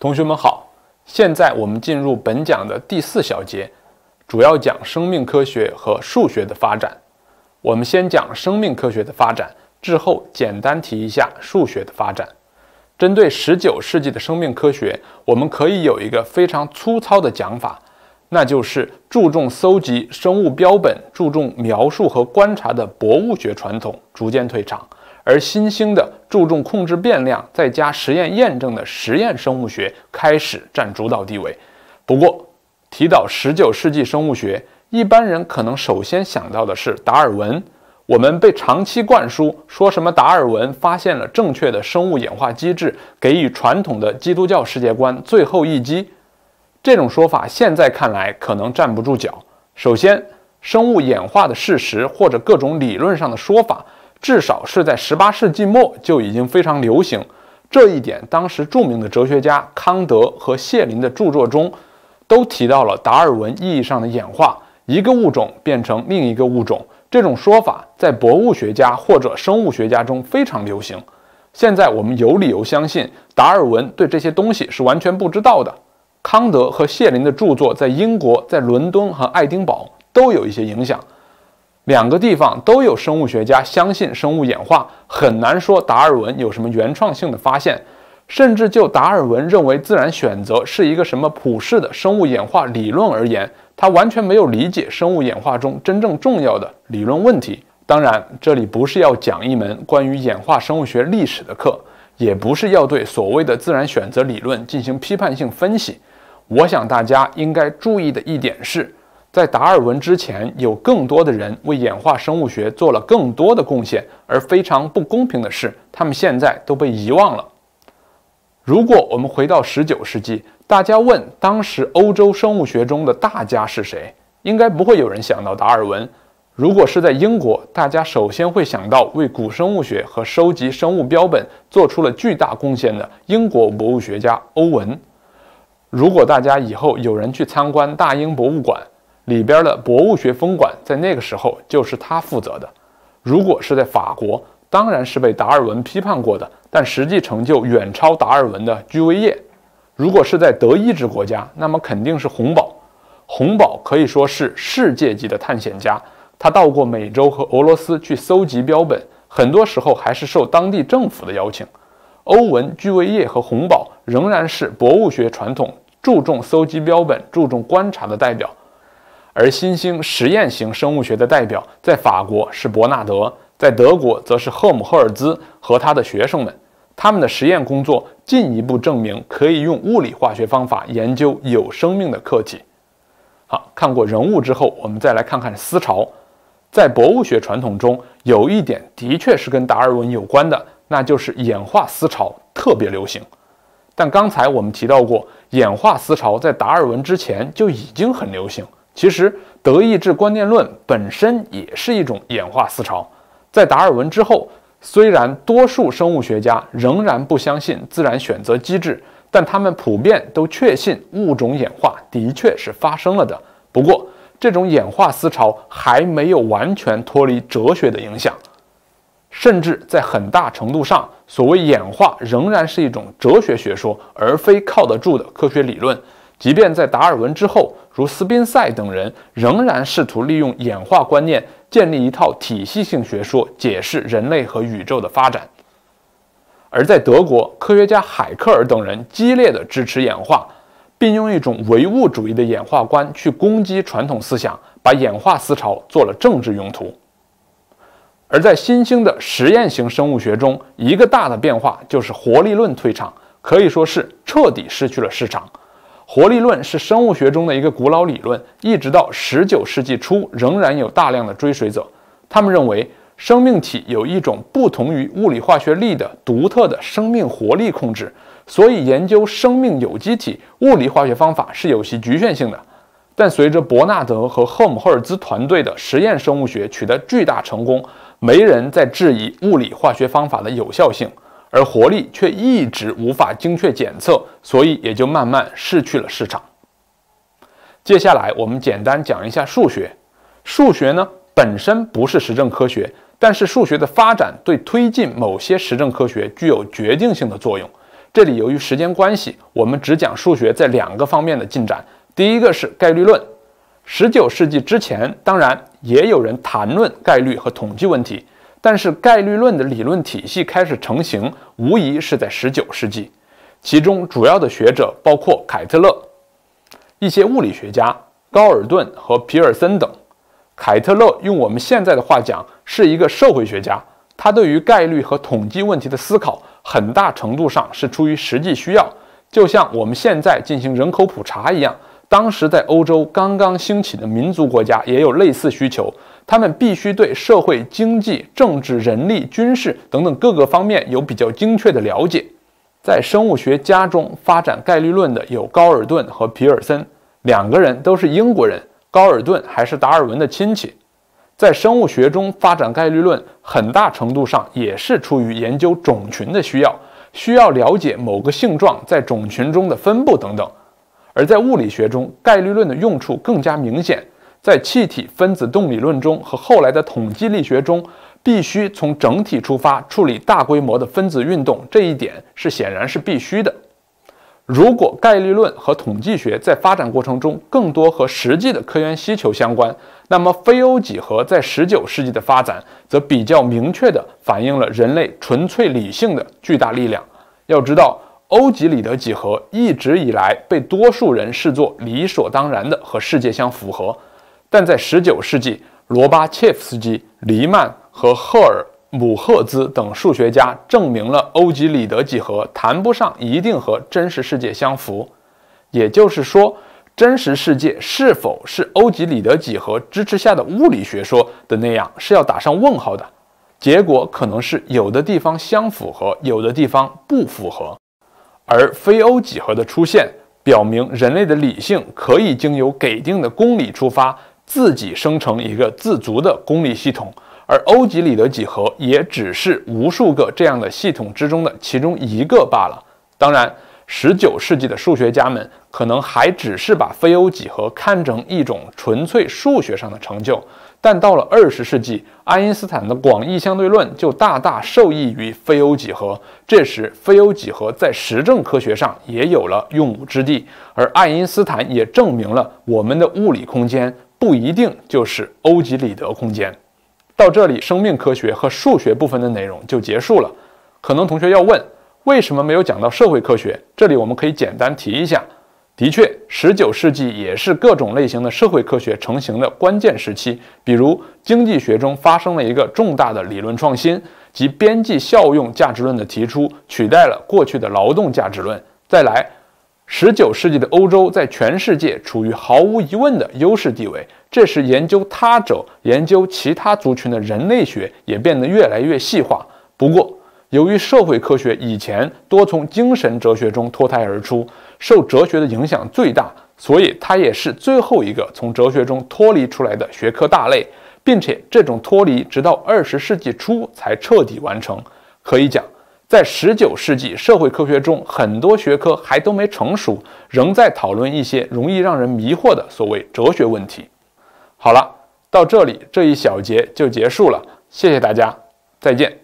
同学们好，现在我们进入本讲的第四小节，主要讲生命科学和数学的发展。我们先讲生命科学的发展，之后简单提一下数学的发展。针对十九世纪的生命科学，我们可以有一个非常粗糙的讲法，那就是注重搜集生物标本、注重描述和观察的博物学传统逐渐退场。而新兴的注重控制变量，再加实验验证的实验生物学开始占主导地位。不过，提到十九世纪生物学，一般人可能首先想到的是达尔文。我们被长期灌输说什么达尔文发现了正确的生物演化机制，给予传统的基督教世界观最后一击。这种说法现在看来可能站不住脚。首先，生物演化的事实或者各种理论上的说法。至少是在十八世纪末就已经非常流行。这一点，当时著名的哲学家康德和谢林的著作中都提到了达尔文意义上的演化，一个物种变成另一个物种这种说法，在博物学家或者生物学家中非常流行。现在我们有理由相信，达尔文对这些东西是完全不知道的。康德和谢林的著作在英国，在伦敦和爱丁堡都有一些影响。两个地方都有生物学家相信生物演化，很难说达尔文有什么原创性的发现。甚至就达尔文认为自然选择是一个什么普世的生物演化理论而言，他完全没有理解生物演化中真正重要的理论问题。当然，这里不是要讲一门关于演化生物学历史的课，也不是要对所谓的自然选择理论进行批判性分析。我想大家应该注意的一点是。在达尔文之前，有更多的人为演化生物学做了更多的贡献，而非常不公平的是，他们现在都被遗忘了。如果我们回到十九世纪，大家问当时欧洲生物学中的大家是谁，应该不会有人想到达尔文。如果是在英国，大家首先会想到为古生物学和收集生物标本做出了巨大贡献的英国博物学家欧文。如果大家以后有人去参观大英博物馆，里边的博物学分管在那个时候就是他负责的。如果是在法国，当然是被达尔文批判过的，但实际成就远超达尔文的居维叶。如果是在德意志国家，那么肯定是红宝。红宝可以说是世界级的探险家，他到过美洲和俄罗斯去搜集标本，很多时候还是受当地政府的邀请。欧文、居维叶和红宝仍然是博物学传统注重搜集标本、注重观察的代表。而新兴实验型生物学的代表，在法国是伯纳德，在德国则是赫姆赫尔兹和他的学生们。他们的实验工作进一步证明，可以用物理化学方法研究有生命的课题。好，看过人物之后，我们再来看看思潮。在博物学传统中，有一点的确是跟达尔文有关的，那就是演化思潮特别流行。但刚才我们提到过，演化思潮在达尔文之前就已经很流行。其实，德意志观念论本身也是一种演化思潮。在达尔文之后，虽然多数生物学家仍然不相信自然选择机制，但他们普遍都确信物种演化的确是发生了的。不过，这种演化思潮还没有完全脱离哲学的影响，甚至在很大程度上，所谓演化仍然是一种哲学学说，而非靠得住的科学理论。即便在达尔文之后，如斯宾塞等人仍然试图利用演化观念建立一套体系性学说，解释人类和宇宙的发展。而在德国，科学家海克尔等人激烈地支持演化，并用一种唯物主义的演化观去攻击传统思想，把演化思潮做了政治用途。而在新兴的实验型生物学中，一个大的变化就是活力论退场，可以说是彻底失去了市场。活力论是生物学中的一个古老理论，一直到十九世纪初仍然有大量的追随者。他们认为生命体有一种不同于物理化学力的独特的生命活力控制，所以研究生命有机体物理化学方法是有其局限性的。但随着伯纳德和赫姆赫尔兹团队的实验生物学取得巨大成功，没人在质疑物理化学方法的有效性。而活力却一直无法精确检测，所以也就慢慢失去了市场。接下来我们简单讲一下数学。数学呢本身不是实证科学，但是数学的发展对推进某些实证科学具有决定性的作用。这里由于时间关系，我们只讲数学在两个方面的进展。第一个是概率论。十九世纪之前，当然也有人谈论概率和统计问题。但是，概率论的理论体系开始成型，无疑是在19世纪。其中主要的学者包括凯特勒、一些物理学家高尔顿和皮尔森等。凯特勒用我们现在的话讲，是一个社会学家。他对于概率和统计问题的思考，很大程度上是出于实际需要，就像我们现在进行人口普查一样。当时在欧洲刚刚兴起的民族国家，也有类似需求。他们必须对社会、经济、政治、人力、军事等等各个方面有比较精确的了解。在生物学家中发展概率论的有高尔顿和皮尔森两个人，都是英国人。高尔顿还是达尔文的亲戚。在生物学中发展概率论，很大程度上也是出于研究种群的需要，需要了解某个性状在种群中的分布等等。而在物理学中，概率论的用处更加明显。在气体分子动理论中和后来的统计力学中，必须从整体出发处理大规模的分子运动，这一点是显然是必须的。如果概率论和统计学在发展过程中更多和实际的科研需求相关，那么非欧几何在19世纪的发展则比较明确地反映了人类纯粹理性的巨大力量。要知道，欧几里得几何一直以来被多数人视作理所当然的，和世界相符合。但在19世纪，罗巴切夫斯基、黎曼和赫尔姆赫兹等数学家证明了欧几里得几何谈不上一定和真实世界相符，也就是说，真实世界是否是欧几里得几何支持下的物理学说的那样，是要打上问号的。结果可能是有的地方相符合，有的地方不符合。而非欧几何的出现表明，人类的理性可以经由给定的公理出发。自己生成一个自足的公理系统，而欧几里得几何也只是无数个这样的系统之中的其中一个罢了。当然，十九世纪的数学家们可能还只是把非欧几何看成一种纯粹数学上的成就，但到了二十世纪，爱因斯坦的广义相对论就大大受益于非欧几何。这时，非欧几何在实证科学上也有了用武之地，而爱因斯坦也证明了我们的物理空间。不一定就是欧几里得空间。到这里，生命科学和数学部分的内容就结束了。可能同学要问，为什么没有讲到社会科学？这里我们可以简单提一下。的确十九世纪也是各种类型的社会科学成型的关键时期。比如，经济学中发生了一个重大的理论创新，即边际效用价值论的提出，取代了过去的劳动价值论。再来。19世纪的欧洲在全世界处于毫无疑问的优势地位，这时研究他者、研究其他族群的人类学也变得越来越细化。不过，由于社会科学以前多从精神哲学中脱胎而出，受哲学的影响最大，所以它也是最后一个从哲学中脱离出来的学科大类，并且这种脱离直到20世纪初才彻底完成，可以讲。在十九世纪，社会科学中很多学科还都没成熟，仍在讨论一些容易让人迷惑的所谓哲学问题。好了，到这里这一小节就结束了。谢谢大家，再见。